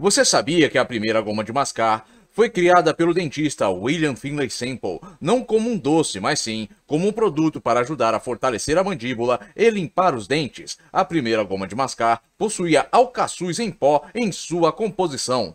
Você sabia que a primeira goma de mascar foi criada pelo dentista William Finlay Semple, não como um doce, mas sim como um produto para ajudar a fortalecer a mandíbula e limpar os dentes. A primeira goma de mascar possuía alcaçuz em pó em sua composição.